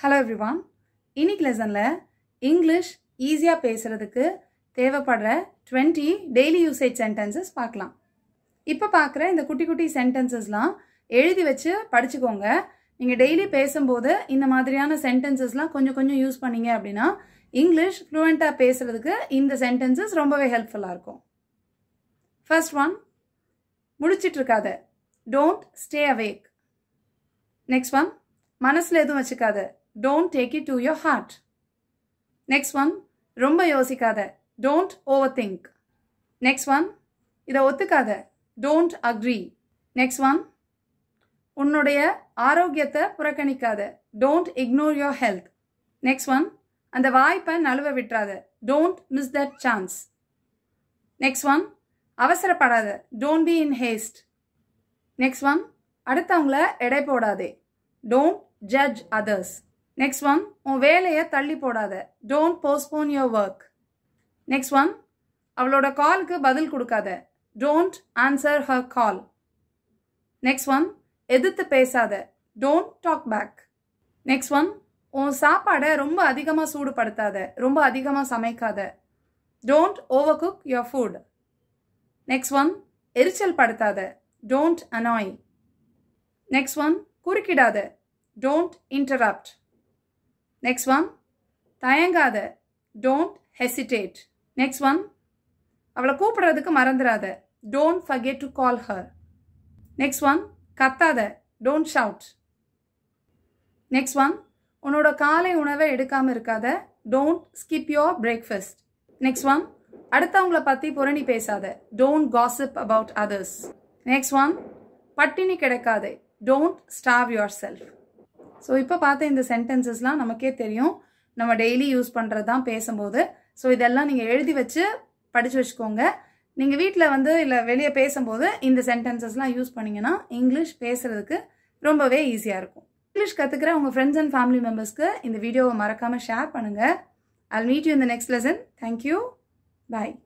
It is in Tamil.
ஹலோ எவ்ரிவான் இன்னைக்கு லெசனில் இங்கிலீஷ் ஈஸியாக பேசுகிறதுக்கு தேவைப்படுற டுவெண்ட்டி டெய்லி யூசேஜ் சென்டென்சஸ் பார்க்கலாம் இப்போ பார்க்குற இந்த குட்டி குட்டி சென்டென்சஸ்லாம் எழுதி வச்சு படிச்சுக்கோங்க நீங்கள் டெய்லி பேசும்போது இந்த மாதிரியான சென்டென்சஸ்லாம் கொஞ்சம் கொஞ்சம் யூஸ் பண்ணீங்க அப்படின்னா இங்கிலீஷ் ஃப்ளூவெண்ட்டாக பேசுகிறதுக்கு இந்த சென்டென்சஸ் ரொம்பவே ஹெல்ப்ஃபுல்லாக இருக்கும் ஃபர்ஸ்ட் ஒன் முடிச்சிட்டு இருக்காத don't stay awake next one மனசில் எதுவும் வச்சுக்காது don't take it to your heart next one ரொம்ப யோசிக்காத don't overthink next one இதை ஒத்துக்காத டோன்ட் அக்ரி நெக்ஸ்ட் ஒன் உன்னுடைய ஆரோக்கியத்தை புறக்கணிக்காத don't ignore your health next one அந்த வாய்ப்பை நழுவ விட்டுறாத don't miss that chance next one அவசரப்படாத don't be in haste next one அடுத்தவங்கள எடை போடாதே don't judge others next one உன் வேலையை தள்ளி போடாத don't postpone your work next one அவளோட காலுக்கு பதில் கொடுக்காத don't answer her call next one எதிர்த்து பேசாத don't talk back next one உன் சாப்பாடை ரொம்ப அதிகமாக சூடுபடுத்தாத ரொம்ப அதிகமாக சமைக்காத don't overcook your food next one எரிச்சல் படுத்தாத டோன்ட் அனாய் நெக்ஸ்ட் ஒன் குறுக்கிடாத டோன்ட் இன்டராப்ட் நெக்ஸ்ட் ஒன் தயங்காத டோன்ட் ஹெசிடேட் நெக்ஸ்ட் ஒன் அவளை கூப்பிடுறதுக்கு மறந்துடாத don't forget to call her next one கத்தாத டோன்ட் ஷவுட் நெக்ஸ்ட் ஒன் உன்னோட காலை உணவை எடுக்காமல் இருக்காத don't skip your breakfast next one அடுத்தவங்கள பற்றி புரணி பேசாத don't gossip about others next one பட்டினி கிடைக்காதே don't starve yourself so இப்போ பார்த்த இந்த சென்டென்சஸ்லாம் நமக்கே தெரியும் நம்ம டெய்லி யூஸ் பண்ணுறது தான் பேசும்போது ஸோ இதெல்லாம் நீங்கள் எழுதி வச்சு படித்து வச்சுக்கோங்க நீங்கள் வீட்டில் வந்து இல்லை வெளியே பேசும்போது இந்த சென்டென்சஸ்லாம் யூஸ் பண்ணிங்கன்னா இங்கிலீஷ் பேசுகிறதுக்கு ரொம்பவே ஈஸியாக இருக்கும் இங்கிலீஷ் கற்றுக்கிற உங்கள் ஃப்ரெண்ட்ஸ் அண்ட் ஃபேமிலி மெம்பர்ஸ்க்கு இந்த வீடியோவை மறக்காமல் ஷேர் பண்ணுங்கள் ஐ மீட் யூ இந்த நெக்ஸ்ட் லெசன் தேங்க்யூ பாய்